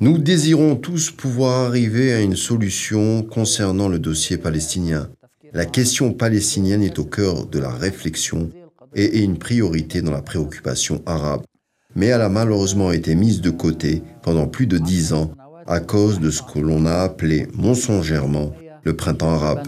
Nous désirons tous pouvoir arriver à une solution concernant le dossier palestinien. La question palestinienne est au cœur de la réflexion et est une priorité dans la préoccupation arabe. Mais elle a malheureusement été mise de côté pendant plus de dix ans à cause de ce que l'on a appelé mensongèrement le printemps arabe.